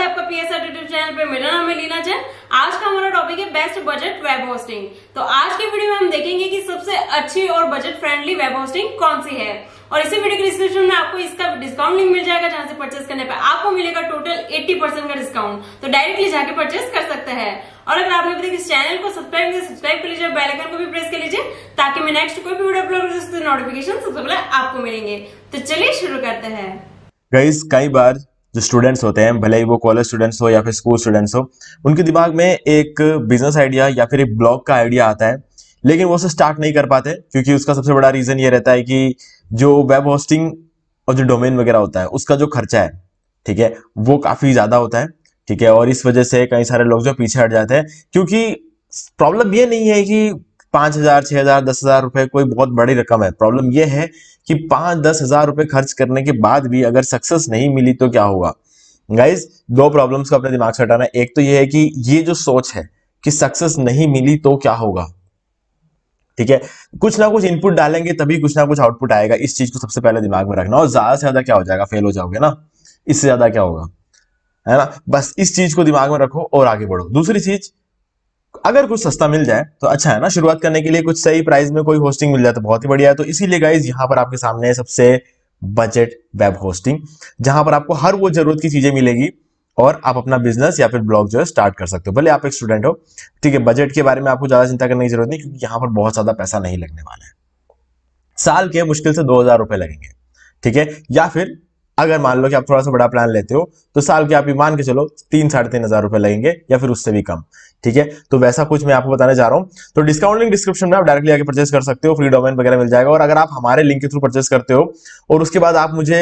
है आपका PSR YouTube channel पे मेरा नाम है लीना जैन आज का हमारा टॉपिक है बेस्ट बजट वेब होस्टिंग तो आज के वीडियो में हम देखेंगे कि सबसे अच्छी और बजट फ्रेंडली वेब होस्टिंग कौन सी है और इसी वीडियो के डिस्क्रिप्शन में आपको इसका डिस्काउंट लिंक मिल जाएगा जहां से परचेस करने पर आपको मिलेगा टोटल एट्टी का डिस्काउंट तो डायरेक्टली जाके परचेस कर सकते हैं और अगर आपने अभी तक इस चैनल को सब्सक्राइब किया सब्सक्राइब कर लीजिए बेलकन को भी प्रेस कर लीजिए ताकि मैं नेक्स्ट कोई भी वीडियो अपलोड करूँ नोटिफिकेशन सबसे पहले आपको मिलेंगे तो चलिए शुरू करते हैं गई कई बार जो स्टूडेंट्स होते हैं भले ही वो कॉलेज स्टूडेंट्स हो या फिर स्कूल स्टूडेंट्स हो उनके दिमाग में एक बिजनेस आइडिया या फिर एक ब्लॉग का आइडिया आता है लेकिन वो उसे स्टार्ट नहीं कर पाते क्योंकि उसका सबसे बड़ा रीज़न ये रहता है कि जो वेब होस्टिंग और जो डोमेन वगैरह होता है उसका जो खर्चा है ठीक है वो काफ़ी ज़्यादा होता है ठीक है और इस वजह से कई सारे लोग जो पीछे हट जाते हैं क्योंकि प्रॉब्लम ये नहीं है कि पांच हजार छह हजार दस हजार रुपए कोई बहुत बड़ी रकम है प्रॉब्लम यह है कि पांच दस हजार रुपए खर्च करने के बाद भी अगर सक्सेस नहीं मिली तो क्या होगा गाइज दो प्रॉब्लम्स को अपने दिमाग से हटाना एक तो यह है कि ये जो सोच है कि सक्सेस नहीं मिली तो क्या होगा ठीक है कुछ ना कुछ इनपुट डालेंगे तभी कुछ ना कुछ आउटपुट आएगा इस चीज को सबसे पहले दिमाग में रखना और ज्यादा से ज्यादा क्या हो जाएगा फेल हो जाओगे ना इससे ज्यादा क्या होगा है ना बस इस चीज को दिमाग में रखो और आगे बढ़ो दूसरी चीज अगर कुछ सस्ता मिल जाए तो अच्छा है ना शुरुआत करने के लिए कुछ सही प्राइस में कोई होस्टिंग मिल जाए तो बहुत ही बढ़िया है तो इसीलिए गाइज यहाँ पर आपके सामने है सबसे बजट वेब होस्टिंग जहां पर आपको हर वो जरूरत की चीजें मिलेगी और आप अपना बिजनेस या फिर ब्लॉग जो है स्टार्ट कर सकते हो भले आप एक स्टूडेंट हो ठीक है बजट के बारे में आपको ज्यादा चिंता करने की जरूरत नहीं क्योंकि यहाँ पर बहुत ज्यादा पैसा नहीं लगने वाला है साल के मुश्किल से दो हजार रुपए लगेंगे ठीक है या फिर अगर मान लो कि आप थोड़ा सा बड़ा प्लान लेते हो तो साल के आप ये मान के चलो तीन साढ़े तीन हजार रुपए लगेंगे या फिर उससे भी कम ठीक है तो वैसा कुछ मैं आपको बताने जा रहा हूँ तो डिस्काउंट लिंक डिस्क्रिप्शन में आप डायरेक्टली आगे परचेस कर सकते हो फ्री डोमेन वगैरह मिल जाएगा और अगर आप हमारे लिंक के थ्रू परचेस करते हो और उसके बाद आप मुझे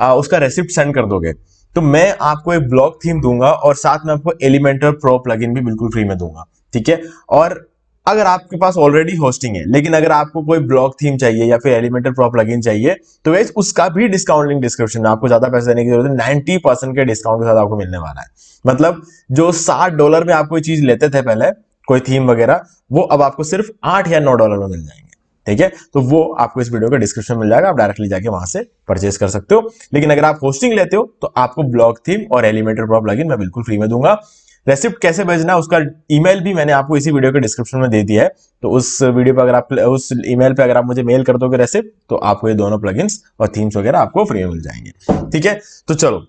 आ, उसका रेसिप्ट सेंड कर दोगे तो मैं आपको एक ब्लॉग थीम दूंगा और साथ में आपको एलिमेंटर प्रो प्लगइन भी बिल्कुल फ्री में दूंगा ठीक है और अगर आपके पास ऑलरेडी होस्टिंग है लेकिन अगर आपको कोई ब्लॉक थीम चाहिए या फिर एलिमेंटर प्रॉप लगिन चाहिए तो वैसे उसका भी डिस्काउंट लिंक डिस्क्रिप्शन में आपको ज्यादा पैसे देने की जरूरत है नाइन्टी परसेंट के डिस्काउंट के साथ आपको मिलने वाला है मतलब जो साठ डॉलर में आपको चीज लेते थे पहले कोई थीम वगैरह वो अब आपको सिर्फ आठ या नौ डॉलर में मिल जाएंगे ठीक है तो वो आपको इस वीडियो का डिस्क्रिप्शन मिल जाएगा आप डायरेक्टली जाके वहां से परचेज कर सकते हो लेकिन अगर आप होस्टिंग लेते हो तो आपको ब्लॉक थीम और एलिमेंटर प्रॉप लगिन मैं बिल्कुल फ्री में दूंगा रेसिप्ट कैसे भेजना है उसका ईमेल भी मैंने आपको इसी वीडियो के डिस्क्रिप्शन में दे दिया है तो उस वीडियो पर अगर आप उस ईमेल पे अगर आप मुझे मेल कर दोगे रेसिप्ट तो आपको ये दोनों प्लगइन्स और थीम्स वगैरह आपको फ्री में मिल जाएंगे ठीक है तो चलो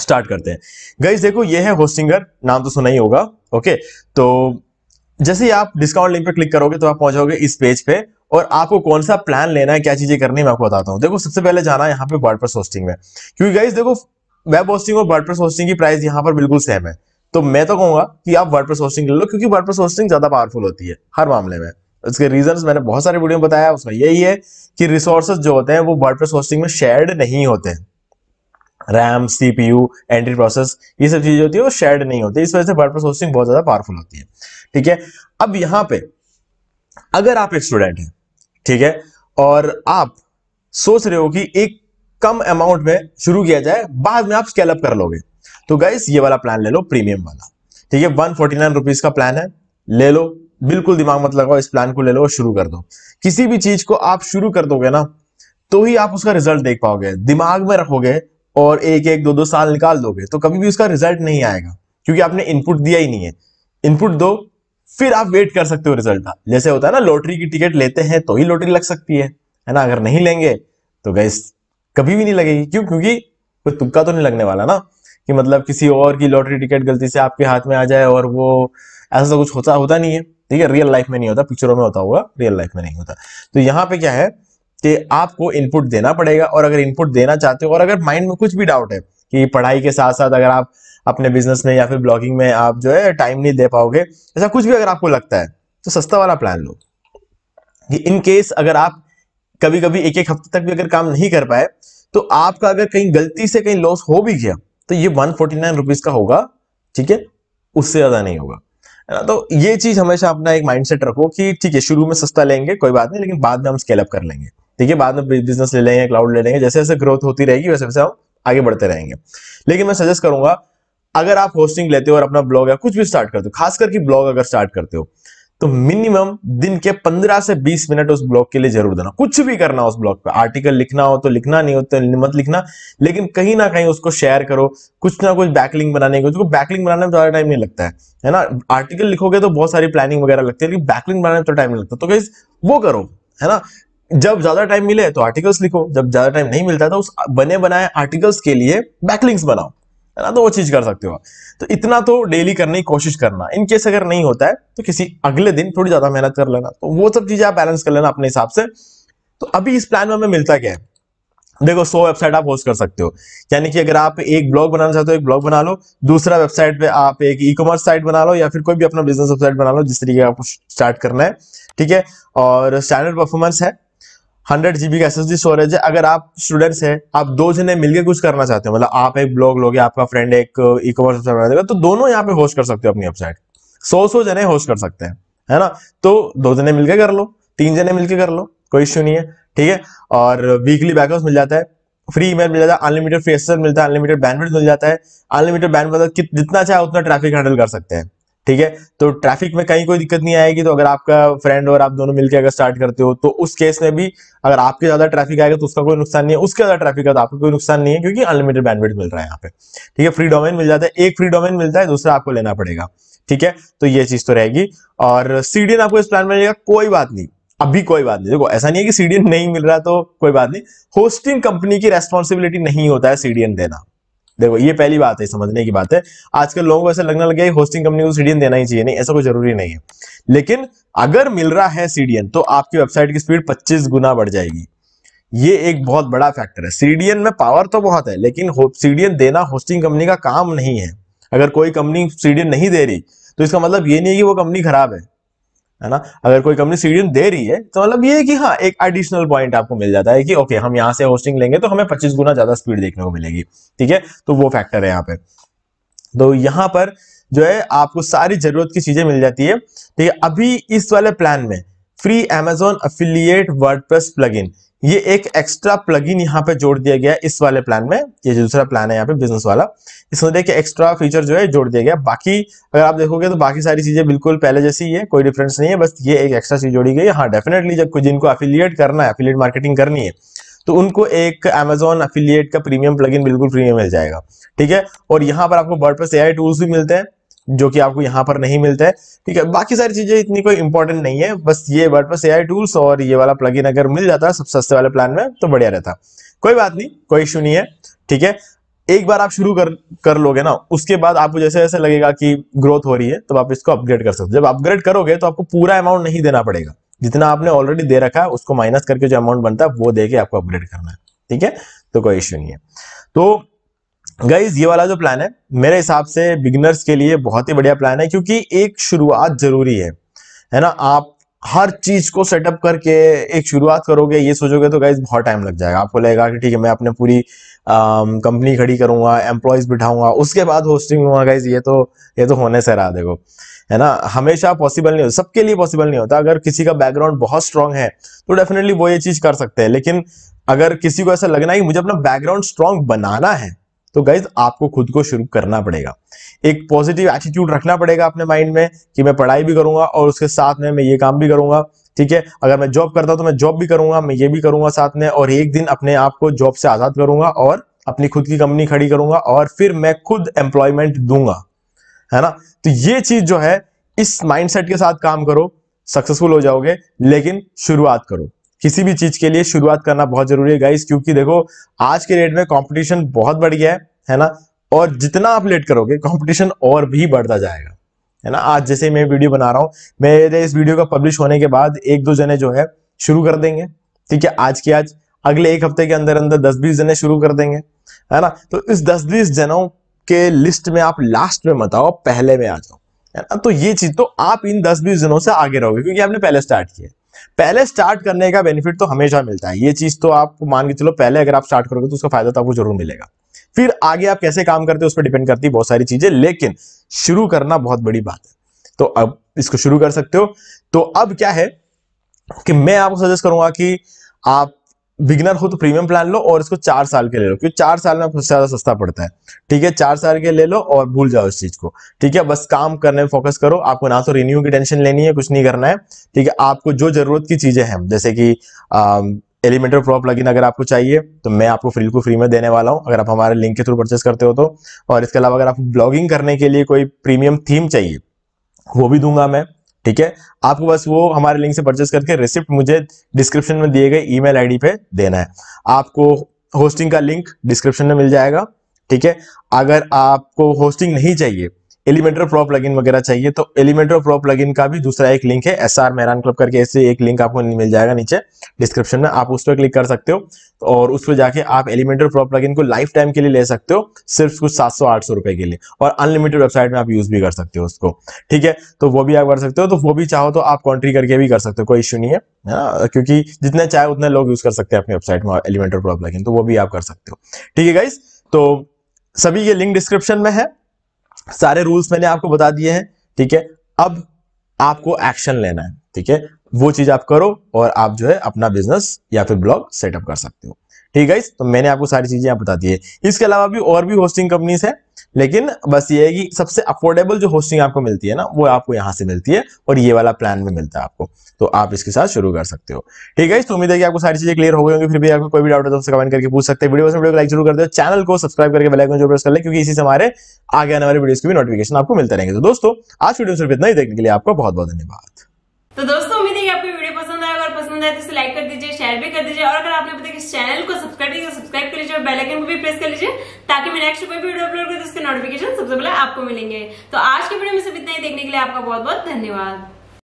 स्टार्ट करते हैं गईस देखो ये है होस्टिंगर नाम तो सुना ही होगा ओके तो जैसे ही आप डिस्काउंट लिंक पे क्लिक करोगे तो आप पहुंचोगे इस पेज पे और आपको कौन सा प्लान लेना है क्या चीजें करनी है मैं आपको बताता हूँ देखो सबसे पहले जाना है यहाँ पे वर्डप्रेस होस्टिंग में क्योंकि गईस देखो वेब होस्टिंग और वर्डप्रेस होस्टिंग की प्राइस यहाँ पर बिल्कुल सेम है तो मैं तो कहूंगा कि आप वर्ड होस्टिंग ले लो क्योंकि वर्ड होस्टिंग ज्यादा पावरफुल होती है हर मामले में उसके रीजंस मैंने बहुत सारे वीडियो में बताया उसका यही है कि रिसोर्सेज जो होते हैं वो वर्ड होस्टिंग में शेयर्ड नहीं होते हैं रैम सीपीयू एंट्री प्रोसेस ये सब चीजें होती है वो शेयर्ड नहीं होती इस वजह से वर्ड होस्टिंग बहुत ज्यादा पावरफुल होती है ठीक है अब यहां पे अगर आप एक स्टूडेंट हैं ठीक है और आप सोच रहे हो कि एक कम अमाउंट में शुरू किया जाए बाद में आप स्केलअप कर लोगे तो गाइस ये वाला प्लान ले लो प्रीमियम वाला ठीक है वन फोर्टी नाइन रुपीज का प्लान है ले लो बिल्कुल दिमाग मत लगाओ इस प्लान को ले लो शुरू कर दो किसी भी चीज को आप शुरू कर दोगे ना तो ही आप उसका रिजल्ट देख पाओगे दिमाग में रखोगे और एक एक दो दो साल निकाल दोगे तो कभी भी उसका रिजल्ट नहीं आएगा क्योंकि आपने इनपुट दिया ही नहीं है इनपुट दो फिर आप वेट कर सकते हो रिजल्ट का जैसे होता है ना लॉटरी की टिकट लेते हैं तो ही लॉटरी लग सकती है है ना अगर नहीं लेंगे तो गैस कभी भी नहीं लगेगी क्यों क्योंकि कोई तुक्का तो नहीं लगने वाला ना कि मतलब किसी और की लॉटरी टिकट गलती से आपके हाथ में आ जाए और वो ऐसा कुछ होता होता नहीं है ठीक है रियल लाइफ में नहीं होता पिक्चरों में होता होगा रियल लाइफ में नहीं होता तो यहाँ पे क्या है कि आपको इनपुट देना पड़ेगा और अगर इनपुट देना चाहते हो और अगर माइंड में कुछ भी डाउट है कि पढ़ाई के साथ साथ अगर आप अपने बिजनेस में या फिर ब्लॉगिंग में आप जो है टाइम नहीं दे पाओगे ऐसा कुछ भी अगर आपको लगता है तो सस्ता वाला प्लान लो इन केस अगर आप कभी कभी एक एक हफ्ते तक भी अगर काम नहीं कर पाए तो आपका अगर कहीं गलती से कहीं लॉस हो भी गया तो ये वन फोर्टी नाइन रुपीज का होगा ठीक है उससे ज्यादा नहीं होगा ना तो ये चीज हमेशा अपना एक माइंडसेट रखो कि ठीक है शुरू में सस्ता लेंगे कोई बात नहीं लेकिन बाद में हम स्केल अप कर लेंगे ठीक है बाद में बिजनेस ले लेंगे क्लाउड ले लेंगे जैसे जैसे ग्रोथ होती रहेगी वैसे वैसे हम आगे बढ़ते रहेंगे लेकिन मैं सजेस्ट करूंगा अगर आप होस्टिंग लेते हो और अपना ब्लॉग या कुछ भी स्टार्ट करते हो खास करके ब्लॉग अगर स्टार्ट करते हो तो मिनिमम दिन के 15 से 20 मिनट उस ब्लॉग के लिए जरूर देना कुछ भी करना उस ब्लॉग पे आर्टिकल लिखना हो तो लिखना नहीं हो तो मत लिखना लेकिन कहीं ना कहीं उसको शेयर करो कुछ ना कुछ बैकलिंग बनाने की बैकलिंग बनाने में ज्यादा टाइम नहीं लगता है है ना आर्टिकल लिखोगे तो बहुत सारी प्लानिंग वगैरह लगती है लेकिन बैकलिंग बनाने में तो टाइम नहीं लगता तो कहीं वो करो है ना जब ज्यादा टाइम मिले तो आर्टिकल्स लिखो जब ज्यादा टाइम नहीं मिलता तो उस बने बनाए आर्टिकल्स के लिए बैकलिंग्स बनाओ है ना तो वो चीज़ कर सकते हो तो इतना तो डेली करने की कोशिश करना इन केस अगर नहीं होता है तो किसी अगले दिन थोड़ी ज़्यादा मेहनत कर लेना तो वो सब चीज़ें आप बैलेंस कर लेना अपने हिसाब से तो अभी इस प्लान में हमें मिलता क्या है देखो सो वेबसाइट आप होस्ट कर सकते हो यानी कि अगर आप एक ब्लॉग बनाना चाहते हो एक ब्लॉग बना लो दूसरा वेबसाइट पे आप एक ई कॉमर्स साइट बना लो या फिर कोई भी अपना बिजनेस वेबसाइट बना लो जिस तरीके आपको स्टार्ट करना है ठीक है और स्टैंडर्ड परफॉर्मेंस है हंड्रेड जीबी का एस स्टोरेज है अगर आप स्टूडेंट्स हैं आप दो जने मिलकर कुछ करना चाहते हो मतलब आप एक ब्लॉग लोगे आपका फ्रेंड एक ई कॉमर्स वेबसाइट बना देगा तो दोनों यहाँ पे होस्ट कर सकते हो अपनी वेबसाइट सौ सौ जने होस्ट कर सकते हैं है ना तो दो जने मिलकर कर लो तीन जने मिलकर कर लो कोई इश्यू नहीं है ठीक है और वीकली बैकअप मिल जाता है फ्री ईमेल मिल जाता है अनलिमिटेड फ्री मिलता है अनलिमिटेड बैंडविड्थ मिल जाता है अनलिमिटेड बैंडविड्थ जितना चाहे उतना ट्रैफिक हैंडल कर सकते हैं ठीक है तो ट्रैफिक में कहीं कोई दिक्कत नहीं आएगी तो अगर आपका फ्रेंड और आप दोनों मिलकर अगर स्टार्ट करते हो तो उस केस में भी अगर आपके ज्यादा ट्रैफिक आएगा तो उसका कोई नुकसान नहीं है उसके ज्यादा ट्रैफिक का तो आपको कोई नुकसान नहीं है क्योंकि अनलिमिटेड बैंडविड मिल रहा है यहाँ पे ठीक है फ्री डोमेन मिल जाता है एक फ्री डोमेन मिलता है दूसरा आपको लेना पड़ेगा ठीक है तो ये चीज तो रहेगी और सीडीएन आपको इस प्लान में मिलेगा कोई बात नहीं अभी कोई बात नहीं देखो ऐसा नहीं है कि सीडीएन नहीं मिल रहा तो कोई बात नहीं होस्टिंग कंपनी की रेस्पॉन्सिबिलिटी नहीं होता है सीडीएन देना देखो ये पहली बात है समझने की बात है आजकल लोगों को ऐसा लगने लगे होस्टिंग कंपनी को सीडीएन देना ही चाहिए नहीं ऐसा कोई जरूरी नहीं है लेकिन अगर मिल रहा है सीडीएन तो आपकी वेबसाइट की स्पीड 25 गुना बढ़ जाएगी ये एक बहुत बड़ा फैक्टर है सीडीएन में पावर तो बहुत है लेकिन सीडीएन देना होस्टिंग कंपनी का काम नहीं है अगर कोई कंपनी सीडीएन नहीं दे रही तो इसका मतलब ये नहीं है कि वो कंपनी खराब है है ना अगर कोई कंपनी सीडियम दे रही है तो मतलब ये कि हाँ एक एडिशनल पॉइंट आपको मिल जाता है कि ओके हम यहाँ से होस्टिंग लेंगे तो हमें पच्चीस गुना ज्यादा स्पीड देखने को मिलेगी ठीक है तो वो फैक्टर है यहाँ पे तो यहाँ पर जो है आपको सारी जरूरत की चीजें मिल जाती है ठीक तो है अभी इस वाले प्लान में free Amazon affiliate word plus plug ये एक एक्स्ट्रा इन यहाँ पे जोड़ दिया गया इस वाले प्लान में ये जो दूसरा प्लान है यहाँ पे बिजनेस वाला इसमें देखिए एक्स्ट्रा फीचर जो है जोड़ दिया गया बाकी अगर आप देखोगे तो बाकी सारी चीजें बिल्कुल पहले जैसी ही है कोई डिफरेंस नहीं है बस ये एक एक्स्ट्रा चीज जोड़ी गई हाँ डेफिनेटली जब जिनको अफिलियट करना है अफिलियट मार्केटिंग करनी है तो उनको एक अमेजोन अफिलियट का प्रीमियम प्लग बिल्कुल फ्री में मिल जाएगा ठीक है और यहाँ पर आपको बर्ड एआई टूल्स भी मिलते हैं जो कि आपको यहाँ पर नहीं मिलता है ठीक है बाकी सारी चीजें इतनी कोई इंपॉर्टेंट नहीं है बस ये वर्ड बस ए टूल्स और ये वाला प्लग अगर मिल जाता सब सस्ते वाले प्लान में तो बढ़िया रहता कोई बात नहीं कोई इश्यू नहीं है ठीक है एक बार आप शुरू कर कर लोगे ना उसके बाद आपको जैसे जैसे लगेगा कि ग्रोथ हो रही है तो आप इसको अपग्रेड कर सकते हो जब अपग्रेड करोगे तो आपको पूरा अमाउंट नहीं देना पड़ेगा जितना आपने ऑलरेडी दे रखा है उसको माइनस करके जो अमाउंट बनता है वो दे के आपको अपग्रेड करना है ठीक है तो कोई इश्यू नहीं है तो गाइज ये वाला जो प्लान है मेरे हिसाब से बिगिनर्स के लिए बहुत ही बढ़िया प्लान है क्योंकि एक शुरुआत जरूरी है है ना आप हर चीज को सेटअप करके एक शुरुआत करोगे ये सोचोगे तो गाइज बहुत टाइम लग जाएगा आपको लगेगा कि ठीक है मैं अपने पूरी कंपनी खड़ी करूंगा एम्प्लॉयज बिठाऊंगा उसके बाद होस्टिंग लूंगा गाइज ये तो ये तो होने से रहा देखो है ना हमेशा पॉसिबल नहीं होता सबके लिए पॉसिबल नहीं होता अगर किसी का बैकग्राउंड बहुत स्ट्रांग है तो डेफिनेटली वो ये चीज कर सकते हैं लेकिन अगर किसी को ऐसा लगना है कि मुझे अपना बैकग्राउंड स्ट्रांग बनाना है तो गाइज आपको खुद को शुरू करना पड़ेगा एक पॉजिटिव एटीट्यूड रखना पड़ेगा अपने माइंड में कि मैं पढ़ाई भी करूंगा और उसके साथ में मैं ये काम भी करूंगा ठीक है अगर मैं जॉब करता हूं तो मैं जॉब भी करूंगा मैं ये भी करूंगा साथ में और एक दिन अपने आप को जॉब से आजाद करूंगा और अपनी खुद की कंपनी खड़ी करूंगा और फिर मैं खुद एम्प्लॉयमेंट दूंगा है ना तो ये चीज जो है इस माइंडसेट के साथ काम करो सक्सेसफुल हो जाओगे लेकिन शुरुआत करो किसी भी चीज के लिए शुरुआत करना बहुत जरूरी है गाइस क्योंकि देखो आज के डेट में कंपटीशन बहुत बढ़ गया है है ना और जितना आप लेट करोगे कंपटीशन और भी बढ़ता जाएगा है ना आज जैसे मैं वीडियो बना रहा हूँ मेरे इस वीडियो का पब्लिश होने के बाद एक दो जने जो है शुरू कर देंगे ठीक है आज के आज अगले एक हफ्ते के अंदर अंदर दस बीस जने शुरू कर देंगे है ना तो इस दस बीस जनों के लिस्ट में आप लास्ट में मत आओ पहले में आ जाओ है ना तो ये चीज तो आप इन दस बीस जनों से आगे रहोगे क्योंकि आपने पहले स्टार्ट किया पहले स्टार्ट करने का बेनिफिट तो हमेशा मिलता है ये चीज तो आप मान के चलो पहले अगर आप स्टार्ट करोगे तो उसका फायदा तो आपको जरूर मिलेगा फिर आगे आप कैसे काम करते हो उस पर डिपेंड करती है बहुत सारी चीजें लेकिन शुरू करना बहुत बड़ी बात है तो अब इसको शुरू कर सकते हो तो अब क्या है कि मैं आपको सजेस्ट करूंगा कि आप बिगनर हो तो प्रीमियम प्लान लो और इसको चार साल के ले लो क्योंकि चार साल में सबसे ज्यादा सस्ता पड़ता है ठीक है चार साल के ले लो और भूल जाओ इस चीज को ठीक है बस काम करने में फोकस करो आपको ना तो रिन्यू की टेंशन लेनी है कुछ नहीं करना है ठीक है आपको जो जरूरत की चीजें हैं जैसे कि एलिमेंटर प्रॉप लगिन अगर आपको चाहिए तो मैं आपको फ्री को फ्री में देने वाला हूँ अगर आप हमारे लिंक के थ्रू परचेस करते हो तो और इसके अलावा अगर आप ब्लॉगिंग करने के लिए कोई प्रीमियम थीम चाहिए वो भी दूंगा मैं ठीक है आपको बस वो हमारे लिंक से परचेस करके रिसिप्ट मुझे डिस्क्रिप्शन में दिए गए ईमेल आईडी पे देना है आपको होस्टिंग का लिंक डिस्क्रिप्शन में मिल जाएगा ठीक है अगर आपको होस्टिंग नहीं चाहिए एलिमेंटर प्रो प्लगइन वगैरह चाहिए तो एलिमेंटर प्रो प्लगइन का भी दूसरा एक लिंक है एस आर मैरान क्लब करके ऐसे एक लिंक आपको मिल जाएगा नीचे डिस्क्रिप्शन में आप उस पर क्लिक कर सकते हो और उस पर जाके आप एलिमेंटर प्रो प्लगइन को लाइफ टाइम के लिए ले सकते हो सिर्फ कुछ सात सौ आठ सौ रुपए के लिए और अनलिमिटेड वेबसाइट में आप यूज भी कर सकते हो उसको ठीक है तो वो भी आप कर सकते हो तो वो भी चाहो तो आप कॉन्ट्री करके भी कर सकते हो कोई इश्यू नहीं है ना? हाँ, क्योंकि जितने चाहे उतने लोग यूज कर सकते हैं अपनी वेबसाइट में एलिमेंटर प्रो प्लगइन तो वो भी आप कर सकते हो ठीक है गाइस तो सभी ये लिंक डिस्क्रिप्शन में है सारे रूल्स मैंने आपको बता दिए हैं ठीक है अब आपको एक्शन लेना है ठीक है वो चीज आप करो और आप जो है अपना बिजनेस या फिर ब्लॉग सेटअप कर सकते हो ठीक है तो मैंने आपको सारी चीजें यहाँ बता दी है इसके अलावा भी और भी होस्टिंग कंपनीज है लेकिन बस ये है कि सबसे अफोर्डेबल जो होस्टिंग आपको मिलती है ना वो आपको यहाँ से मिलती है और ये वाला प्लान में मिलता है आपको तो आप इसके साथ शुरू कर सकते हो ठीक है तो उम्मीद है कि आपको सारी चीजें क्लियर हो गई होंगी फिर भी आपको कोई भी डाउट है तो कमेंट करके पूछ सकते हैं वीडियो लाइक जरूर कर दो चैनल को सब्सक्राइब करके बेलाइकन जो प्रेस कर ले क्योंकि इसी से हमारे आगे आने वाले वीडियो की नोटिफिकेशन आपको मिलते रहेंगे तो दोस्तों आज वीडियो सिर्फ इतना ही देखने के लिए आपका बहुत बहुत धन्यवाद तो दोस्तों उम्मीद है पसंद आए तो इसे लाइक कर दीजिए शेयर भी कर दीजिए और अगर आपने अभी तक इस चैनल को सब्सक्राइब नहीं सब्सक्राइब कर लीजिए और बेलाइकन को भी प्रेस कर लीजिए ताकि मैं नेक्स्ट कोई भी वीडियो अपलोड करूँ तो उसके नोटिफिकेशन सबसे पहले आपको मिलेंगे तो आज के वीडियो में सिर्फ इतना ही देखने के लिए आपका बहुत बहुत धन्यवाद